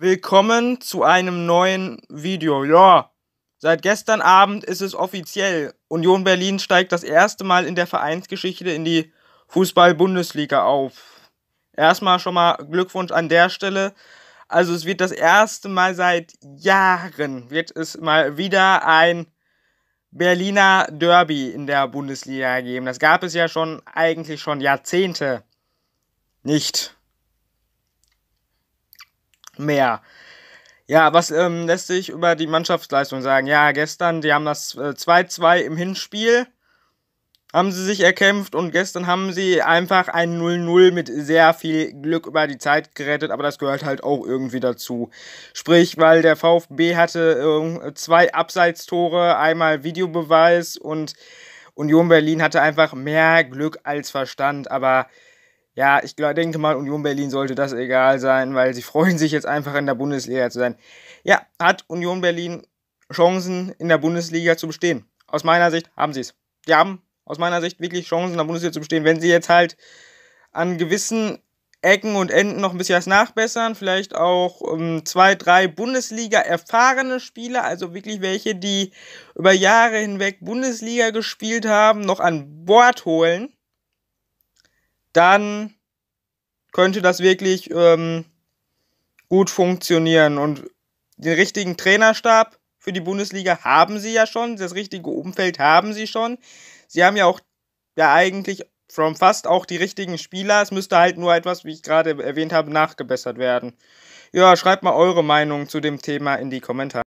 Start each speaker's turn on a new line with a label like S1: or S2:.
S1: Willkommen zu einem neuen Video. Ja, seit gestern Abend ist es offiziell. Union Berlin steigt das erste Mal in der Vereinsgeschichte in die Fußball-Bundesliga auf. Erstmal schon mal Glückwunsch an der Stelle. Also es wird das erste Mal seit Jahren, wird es mal wieder ein Berliner Derby in der Bundesliga geben. Das gab es ja schon eigentlich schon Jahrzehnte nicht mehr. Ja, was ähm, lässt sich über die Mannschaftsleistung sagen? Ja, gestern, die haben das 2-2 äh, im Hinspiel, haben sie sich erkämpft und gestern haben sie einfach ein 0-0 mit sehr viel Glück über die Zeit gerettet, aber das gehört halt auch irgendwie dazu. Sprich, weil der VfB hatte äh, zwei Abseitstore, einmal Videobeweis und Union Berlin hatte einfach mehr Glück als Verstand, aber ja, ich denke mal, Union Berlin sollte das egal sein, weil sie freuen sich jetzt einfach in der Bundesliga zu sein. Ja, hat Union Berlin Chancen in der Bundesliga zu bestehen? Aus meiner Sicht haben sie es. Die haben aus meiner Sicht wirklich Chancen in der Bundesliga zu bestehen, wenn sie jetzt halt an gewissen Ecken und Enden noch ein bisschen was nachbessern. Vielleicht auch ähm, zwei, drei Bundesliga-erfahrene Spieler, also wirklich welche, die über Jahre hinweg Bundesliga gespielt haben, noch an Bord holen dann könnte das wirklich ähm, gut funktionieren. Und den richtigen Trainerstab für die Bundesliga haben sie ja schon, das richtige Umfeld haben sie schon. Sie haben ja auch ja eigentlich from fast auch die richtigen Spieler. Es müsste halt nur etwas, wie ich gerade erwähnt habe, nachgebessert werden. Ja, schreibt mal eure Meinung zu dem Thema in die Kommentare.